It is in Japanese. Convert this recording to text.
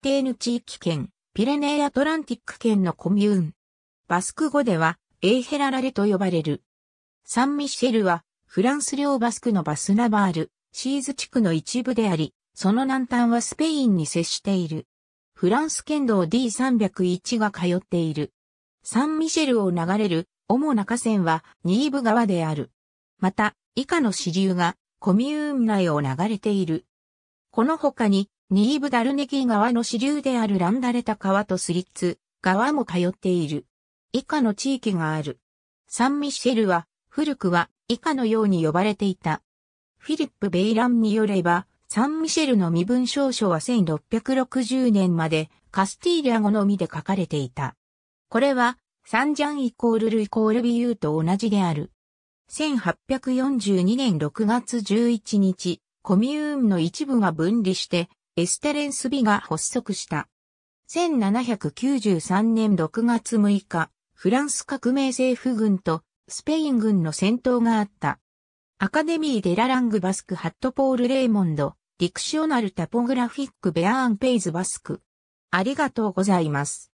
テーヌ地域圏、ピレネーアトランティック圏のコミューン。バスク語では、エイヘララレと呼ばれる。サンミシェルは、フランス領バスクのバスナバール、シーズ地区の一部であり、その南端はスペインに接している。フランス県道 D301 が通っている。サンミシェルを流れる主な河川はニーブ川である。また、以下の支流がコミューン内を流れている。この他にニーブダルネギー川の支流であるランダレタ川とスリッツ川も通っている。以下の地域がある。サンミシェルは、古くは以下のように呼ばれていた。フィリップ・ベイランによれば、サンミシェルの身分証書は1660年までカスティーリア語のみで書かれていた。これは、サンジャンイコールルイコールビユーと同じである。1842年6月11日、コミューンの一部が分離して、エステレンス・ビが発足した。1793年6月6日、フランス革命政府軍とスペイン軍の戦闘があった。アカデミー・デラ・ラング・バスク・ハットポール・レイモンド、ディクショナル・タポグラフィック・ベアーン・ペイズ・バスク。ありがとうございます。